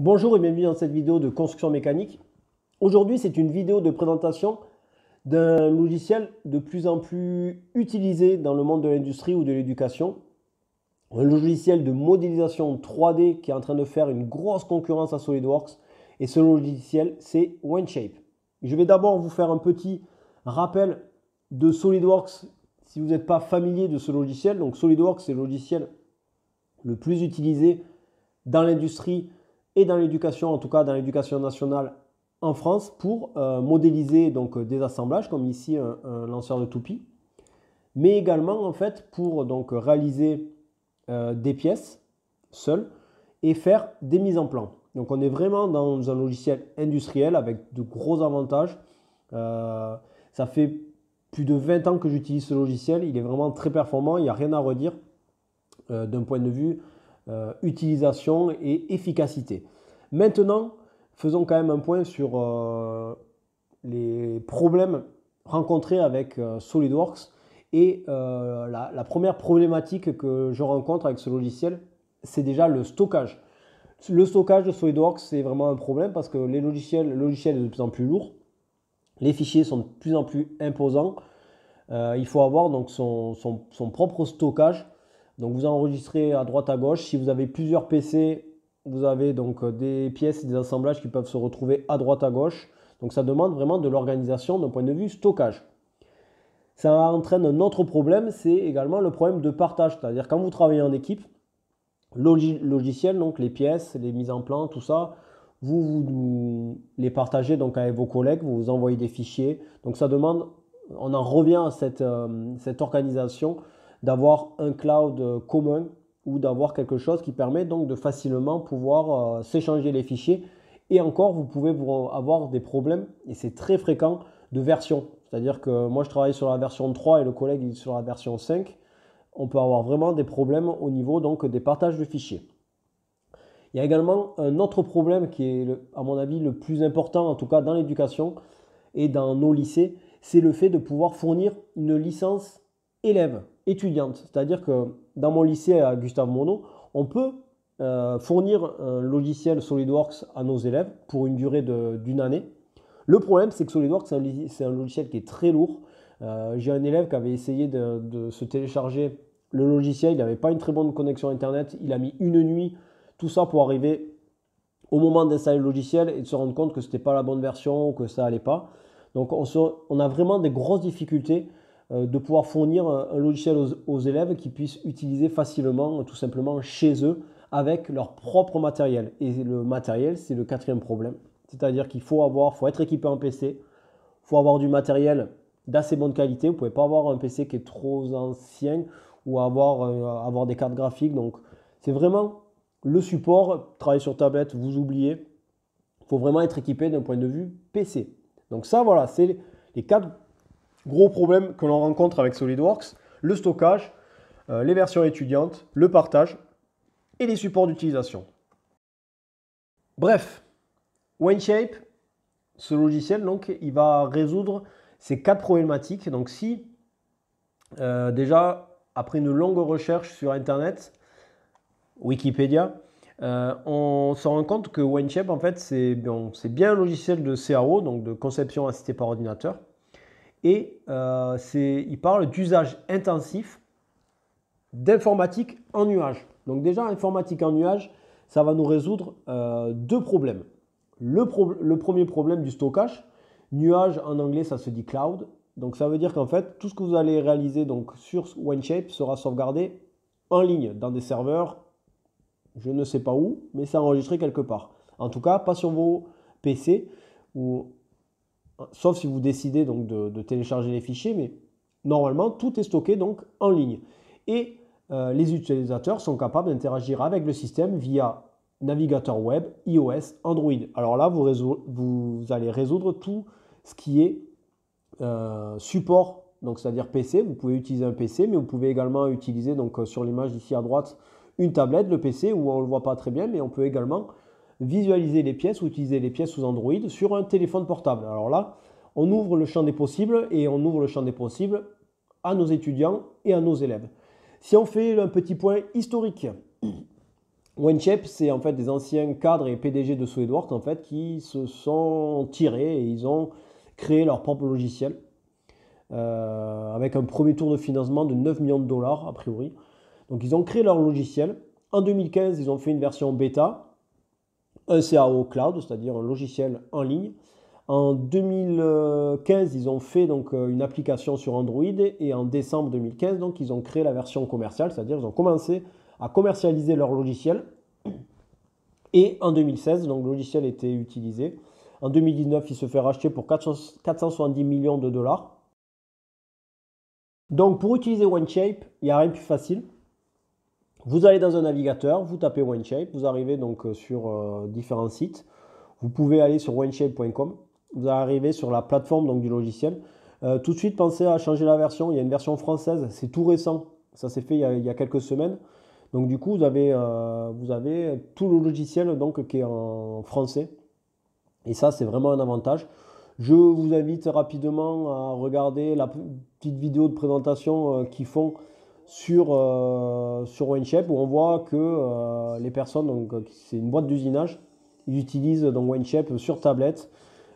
Bonjour et bienvenue dans cette vidéo de construction mécanique. Aujourd'hui, c'est une vidéo de présentation d'un logiciel de plus en plus utilisé dans le monde de l'industrie ou de l'éducation. Un logiciel de modélisation 3D qui est en train de faire une grosse concurrence à SolidWorks. Et ce logiciel, c'est OneShape. Je vais d'abord vous faire un petit rappel de SolidWorks si vous n'êtes pas familier de ce logiciel. Donc SolidWorks, c'est le logiciel le plus utilisé dans l'industrie dans l'éducation, en tout cas dans l'éducation nationale en France, pour euh, modéliser donc euh, des assemblages, comme ici un, lanceur de toupie, mais également en fait pour donc réaliser euh, des pièces seules et faire des mises en plan. Donc on est vraiment dans un logiciel industriel avec de gros avantages. ça fait plus de 20 ans que j'utilise ce logiciel, il est vraiment très performant, il n'y a rien à redire d'un point de vue euh, utilisation et efficacité. Maintenant, faisons quand même un point sur euh, les problèmes rencontrés avec euh, SolidWorks. Et la, première problématique que je rencontre avec ce logiciel, c'est déjà le stockage. Le stockage de SolidWorks, c'est vraiment un problème parce que les logiciels, le logiciel est de plus en plus lourd, les fichiers sont de plus en plus imposants. il faut avoir donc son propre stockage donc vous enregistrez à droite à gauche. Si vous avez plusieurs PC, vous avez donc euh, des pièces, et des assemblages qui peuvent se retrouver à droite à gauche. Donc ça demande vraiment de l'organisation d'un point de vue stockage. Ça entraîne un autre problème, c'est également le problème de partage. C'est-à-dire quand vous travaillez en équipe, logiciel, donc les pièces, les mises en plan, tout ça, vous, les partagez donc avec vos collègues, vous vous envoyez des fichiers. Donc ça demande, on en revient à cette euh, organisation d'avoir un cloud euh, commun ou d'avoir quelque chose qui permet donc de facilement pouvoir euh, s'échanger les fichiers. Et encore, vous pouvez avoir des problèmes, et c'est très fréquent, de version. C'est-à-dire que moi, je travaille sur la version 3 et le collègue est sur la version 5. On peut avoir vraiment des problèmes au niveau donc, des partages de fichiers. Il y a également un autre problème qui est, à mon avis, le plus important, en tout cas dans l'éducation et dans nos lycées, c'est le fait de pouvoir fournir une licence élève étudiante. C'est-à-dire que dans mon lycée à Gustave Monod, on peut euh, fournir un logiciel SolidWorks à nos élèves pour une durée d'une année. Le problème, c'est que SolidWorks, c'est un, logiciel qui est très lourd. Euh, j'ai un élève qui avait essayé de, se télécharger le logiciel, il n'avait pas une très bonne connexion Internet, il a mis une nuit, tout ça pour arriver au moment d'installer le logiciel et de se rendre compte que ce n'était pas la bonne version, ou que ça allait pas. Donc on, a vraiment des grosses difficultés euh, de pouvoir fournir un logiciel aux, élèves qui puissent utiliser facilement, tout simplement chez eux, avec leur propre matériel. Et le matériel, c'est le quatrième problème. C'est-à-dire qu'il faut avoir, faut être équipé en PC, faut avoir du matériel d'assez bonne qualité. Vous pouvez pas avoir un PC qui est trop ancien ou avoir, euh, avoir des cartes graphiques. Donc, c'est vraiment le support. Travailler sur tablette, vous oubliez. Il faut vraiment être équipé d'un point de vue PC. Donc, ça, voilà, c'est les quatre Gros problème que l'on rencontre avec SolidWorks, le stockage, euh, les versions étudiantes, le partage et les supports d'utilisation. Bref, OneShape, ce logiciel, donc, il va résoudre ces quatre problématiques. Donc si euh, déjà, après une longue recherche sur Internet, Wikipédia, euh, on se rend compte que OneShape, en fait, c'est bien un logiciel de CRO, donc de conception assistée par ordinateur, et euh, il parle d'usage intensif d'informatique en nuage. Donc déjà, informatique en nuage, ça va nous résoudre euh, deux problèmes. Le, le, premier problème du stockage, nuage en anglais, ça se dit cloud. Donc ça veut dire qu'en fait, tout ce que vous allez réaliser donc, sur OneShape sera sauvegardé en ligne, dans des serveurs, je ne sais pas où, mais c'est enregistré quelque part. En tout cas, pas sur vos PC ou sauf si vous décidez donc de, télécharger les fichiers, mais normalement tout est stocké donc en ligne. Et euh, les utilisateurs sont capables d'interagir avec le système via navigateur web, iOS, Android. Alors là, vous, allez résoudre tout ce qui est euh, support, donc c'est-à-dire PC. Vous pouvez utiliser un PC, mais vous pouvez également utiliser donc euh, sur l'image ici à droite une tablette, le PC, où on ne le voit pas très bien, mais on peut également visualiser les pièces ou utiliser les pièces sous Android sur un téléphone portable. Alors là, on ouvre le champ des possibles et on ouvre le champ des possibles à nos étudiants et à nos élèves. Si on fait un petit point historique, OneShape, c'est en fait des anciens cadres et PDG de SolidWorks en fait, qui se sont tirés et ils ont créé leur propre logiciel euh, avec un premier tour de financement de 9 millions de dollars a priori. Donc ils ont créé leur logiciel. En 2015, ils ont fait une version bêta un CAO cloud, c'est-à-dire un logiciel en ligne. En 2015, ils ont fait donc euh, une application sur Android et en décembre 2015, donc ils ont créé la version commerciale, c'est-à-dire ils ont commencé à commercialiser leur logiciel. Et en 2016, donc le logiciel était utilisé. En 2019, il se fait racheter pour 470 millions de dollars. Donc pour utiliser OneShape, il n'y a rien de plus facile. Vous allez dans un navigateur, vous tapez OneShape, vous arrivez donc euh, sur euh, différents sites. Vous pouvez aller sur oneshape.com, vous arrivez sur la plateforme donc, du logiciel. Euh, tout de suite, pensez à changer la version. Il y a une version française, c'est tout récent. Ça s'est fait il y, a, quelques semaines. Donc du coup, vous avez, vous avez tout le logiciel donc, qui est en français. Et ça, c'est vraiment un avantage. Je vous invite rapidement à regarder la petite vidéo de présentation qu'ils font sur, euh, sur OneShape où on voit que euh, les personnes, donc euh, c'est une boîte d'usinage, ils utilisent donc OneShape sur tablette.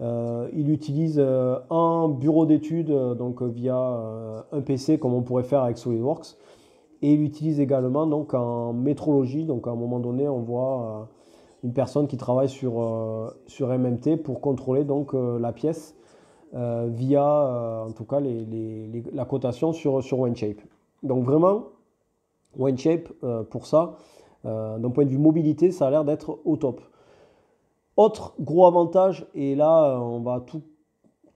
ils utilisent un bureau d'études donc via un PC comme on pourrait faire avec SolidWorks et ils utilisent également donc en métrologie donc à un moment donné on voit une personne qui travaille sur, sur MMT pour contrôler donc la pièce via en tout cas les, la cotation sur, sur OneShape. Donc vraiment, OneShape shape euh, pour ça, euh, d'un point de vue mobilité, ça a l'air d'être au top. Autre gros avantage, et là euh, on va tout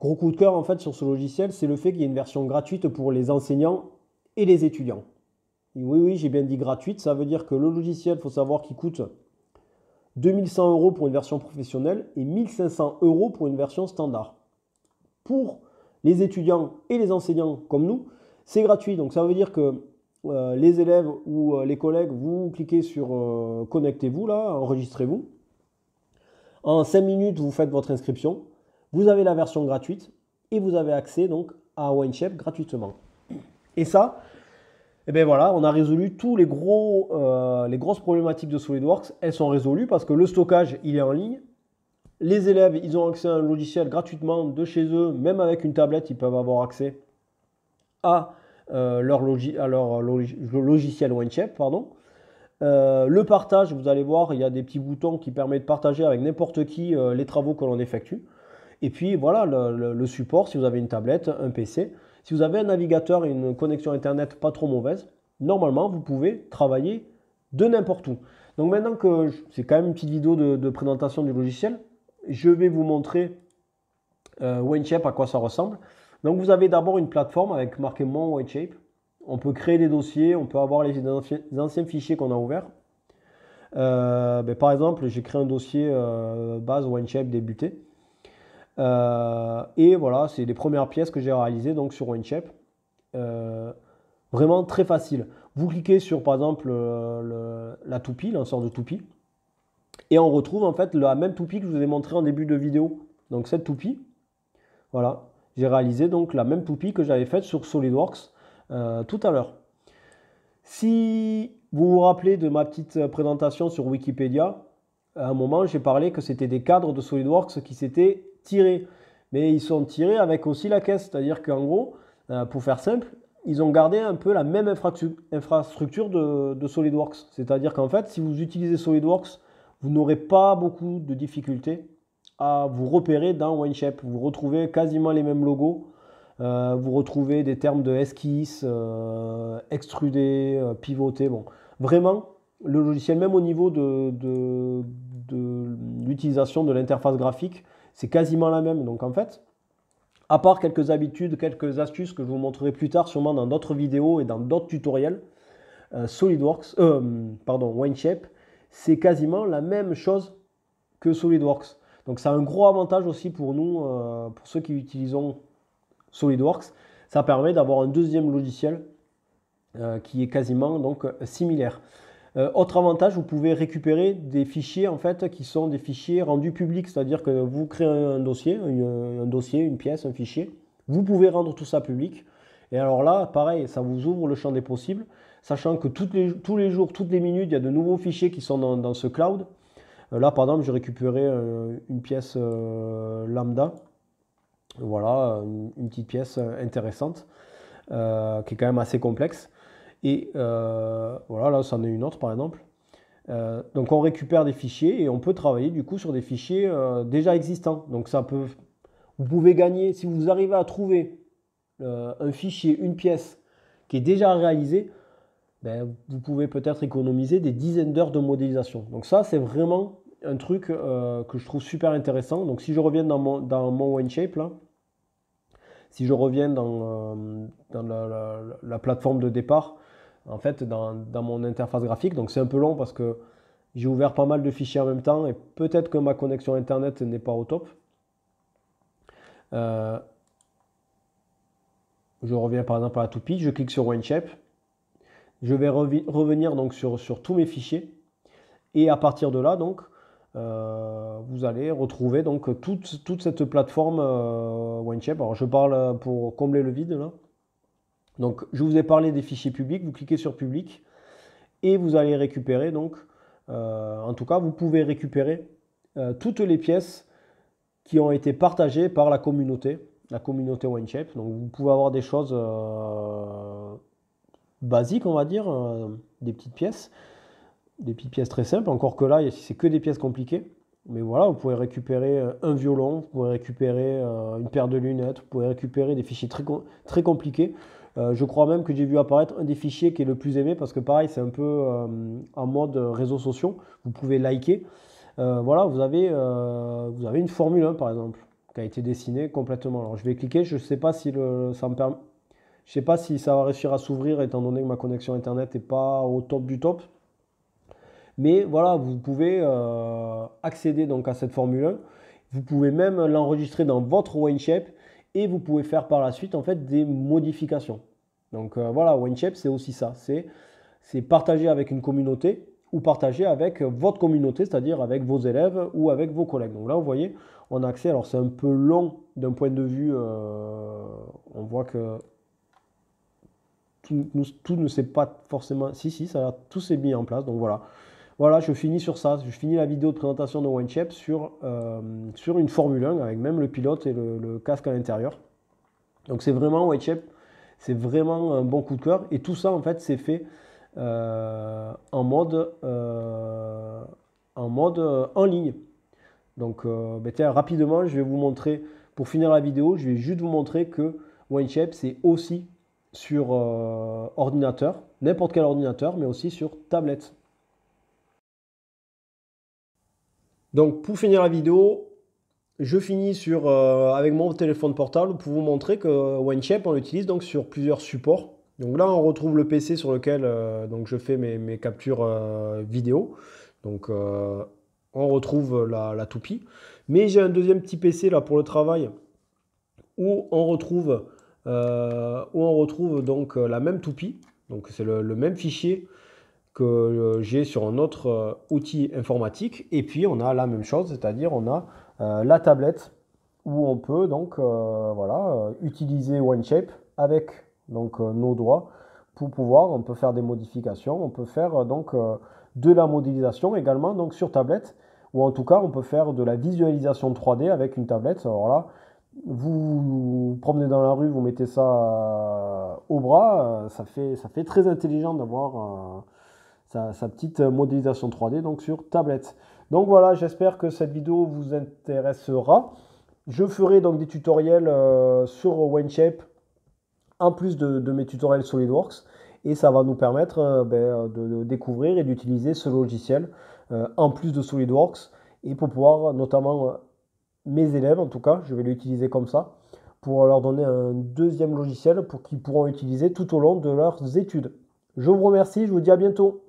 gros coup de cœur en fait sur ce logiciel, c'est le fait qu'il y ait une version gratuite pour les enseignants et les étudiants. oui, oui, j'ai bien dit gratuite, ça veut dire que le logiciel, il faut savoir qu'il coûte 2100 euros pour une version professionnelle et 1500 euros pour une version standard. Pour les étudiants et les enseignants comme nous, c'est gratuit, donc ça veut dire que euh, les élèves ou euh, les collègues, vous cliquez sur euh, connectez-vous là, enregistrez-vous. En 5 minutes, vous faites votre inscription. Vous avez la version gratuite et vous avez accès donc à OneShape gratuitement. Et ça, eh bien voilà, on a résolu tous les gros, les grosses problématiques de SolidWorks. Elles sont résolues parce que le stockage, il est en ligne. Les élèves, ils ont accès à un logiciel gratuitement de chez eux, même avec une tablette, ils peuvent avoir accès euh, à, leur, logiciel OneShape. Pardon. Euh, le partage, vous allez voir, il y a des petits boutons qui permettent de partager avec n'importe qui euh, les travaux que l'on effectue. Et puis voilà, le, support, si vous avez une tablette, un PC, si vous avez un navigateur et une connexion Internet pas trop mauvaise, normalement, vous pouvez travailler de n'importe où. Donc maintenant que c'est quand même une petite vidéo de, présentation du logiciel, je vais vous montrer euh, à quoi ça ressemble. Donc vous avez d'abord une plateforme avec marqué mon shape. On peut créer des dossiers, on peut avoir les anciens fichiers qu'on a ouverts. Euh, ben, par exemple, j'ai créé un dossier euh, base OneShape débuté. Euh, et voilà, c'est les premières pièces que j'ai réalisées donc sur OneShape. vraiment très facile. Vous cliquez sur par exemple la toupie, sorte de toupie, et on retrouve en fait la même toupie que je vous ai montré en début de vidéo. Donc cette toupie, voilà, j'ai réalisé donc la même poupie que j'avais faite sur SolidWorks euh, tout à l'heure. Si vous vous rappelez de ma petite présentation sur Wikipédia, à un moment j'ai parlé que c'était des cadres de SolidWorks qui s'étaient tirés. Mais ils sont tirés avec aussi la caisse, c'est-à-dire qu'en gros, euh, pour faire simple, ils ont gardé un peu la même infrastructure de, de SolidWorks. C'est-à-dire qu'en fait, si vous utilisez SolidWorks, vous n'aurez pas beaucoup de difficultés à vous repérer dans WineShape. Vous retrouvez quasiment les mêmes logos. Euh, vous retrouvez des termes de esquisse, euh, extrudé, euh, pivoté. Bon, vraiment, le logiciel, même au niveau de, l'utilisation de l'interface graphique, c'est quasiment la même. Donc en fait, à part quelques habitudes, quelques astuces que je vous montrerai plus tard, sûrement dans d'autres vidéos et dans d'autres tutoriels, SolidWorks, pardon, WineShape, c'est quasiment la même chose que SolidWorks. Donc ça a un gros avantage aussi pour nous, euh, pour ceux qui utilisons SolidWorks. Ça permet d'avoir un deuxième logiciel euh, qui est quasiment donc similaire. Euh, autre avantage, vous pouvez récupérer des fichiers en fait qui sont des fichiers rendus publics, c'est-à-dire que vous créez un dossier, une, un dossier, une pièce, un fichier. Vous pouvez rendre tout ça public. Et alors là, pareil, ça vous ouvre le champ des possibles, sachant que tous les jours, toutes les minutes, il y a de nouveaux fichiers qui sont dans ce cloud. Euh, là, par exemple, j'ai récupéré euh, une pièce euh, lambda. Voilà, une, petite pièce intéressante qui est quand même assez complexe. Et voilà, là, c'en est une autre par exemple. donc on récupère des fichiers et on peut travailler du coup sur des fichiers déjà existants. Donc ça peut, vous pouvez gagner si vous arrivez à trouver un fichier, une pièce qui est déjà réalisée, ben, vous pouvez peut-être économiser des dizaines d'heures de modélisation. Donc ça, c'est vraiment un truc euh, que je trouve super intéressant. Donc si je reviens dans mon, dans mon là, si je reviens dans, euh, la, plateforme de départ, en fait, dans, dans mon interface graphique, donc c'est un peu long parce que j'ai ouvert pas mal de fichiers en même temps et peut-être que ma connexion Internet n'est pas au top. Euh, je reviens par exemple à la toupie, je clique sur OneShape je vais revenir donc sur, sur, tous mes fichiers. Et à partir de là, donc, euh, vous allez retrouver donc toute, cette plateforme OneShape. Euh, Alors je parle pour combler le vide là. Donc je vous ai parlé des fichiers publics, vous cliquez sur public et vous allez récupérer donc, euh, en tout cas vous pouvez récupérer toutes les pièces qui ont été partagées par la communauté, la communauté OneShape. Donc vous pouvez avoir des choses basique on va dire, euh, des petites pièces, des petites pièces très simples, encore que là, c'est que des pièces compliquées. Mais voilà, vous pouvez récupérer euh, un violon, vous pouvez récupérer euh, une paire de lunettes, vous pouvez récupérer des fichiers très, très compliqués. je crois même que j'ai vu apparaître un des fichiers qui est le plus aimé parce que pareil, c'est un peu en mode réseaux sociaux. Vous pouvez liker. voilà, vous avez, vous avez une Formule 1 par exemple qui a été dessinée complètement. Alors je vais cliquer, je ne sais pas si le, ça me permet je ne sais pas si ça va réussir à s'ouvrir étant donné que ma connexion Internet n'est pas au top du top. Mais voilà, vous pouvez euh, accéder donc à cette Formule 1. Vous pouvez même l'enregistrer dans votre OneShape. et vous pouvez faire par la suite en fait des modifications. Donc euh, voilà, OneShape, c'est aussi ça, c'est partager avec une communauté ou partager avec votre communauté, c'est-à-dire avec vos élèves ou avec vos collègues. Donc là, vous voyez, on a accès, alors c'est un peu long d'un point de vue, euh, on voit que tout, ne s'est pas forcément. Si, si, ça tout s'est mis en place. Donc voilà. Voilà, je finis sur ça. Je finis la vidéo de présentation de OneChep sur, euh, sur une Formule 1 avec même le pilote et le, casque à l'intérieur. Donc c'est vraiment OneChep, c'est vraiment un bon coup de cœur. Et tout ça, en fait, c'est fait euh, en, mode, euh, en mode en ligne. Donc ben tiens, rapidement, je vais vous montrer, pour finir la vidéo, je vais juste vous montrer que OneChep, c'est aussi sur euh, ordinateur, n'importe quel ordinateur, mais aussi sur tablette. Donc pour finir la vidéo, je finis sur, euh, avec mon téléphone portable pour vous montrer que OneShape euh, on l'utilise donc sur plusieurs supports. Donc là, on retrouve le PC sur lequel donc je fais mes, captures vidéo. Donc on retrouve la, la toupie. Mais j'ai un deuxième petit PC là pour le travail où on retrouve euh, où on retrouve donc euh, la même toupie, donc c'est le, même fichier que euh, j'ai sur un autre outil informatique, et puis on a la même chose, c'est-à-dire on a la tablette où on peut donc voilà, utiliser OneShape avec donc, nos doigts pour pouvoir, on peut faire des modifications, on peut faire donc de la modélisation également donc sur tablette, ou en tout cas on peut faire de la visualisation 3D avec une tablette. Alors vous, vous promenez dans la rue, vous mettez ça euh, au bras, euh, ça fait, ça fait très intelligent d'avoir euh, sa, petite modélisation 3D donc sur tablette. Donc voilà, j'espère que cette vidéo vous intéressera. Je ferai donc des tutoriels sur OneShape en plus de, mes tutoriels SolidWorks et ça va nous permettre ben, de, découvrir et d'utiliser ce logiciel en plus de SolidWorks et pour pouvoir notamment mes élèves en tout cas, je vais l'utiliser comme ça, pour leur donner un deuxième logiciel pour qu'ils pourront utiliser tout au long de leurs études. Je vous remercie, je vous dis à bientôt.